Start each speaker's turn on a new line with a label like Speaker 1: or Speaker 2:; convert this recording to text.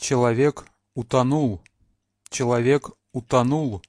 Speaker 1: Человек утонул. Человек утонул.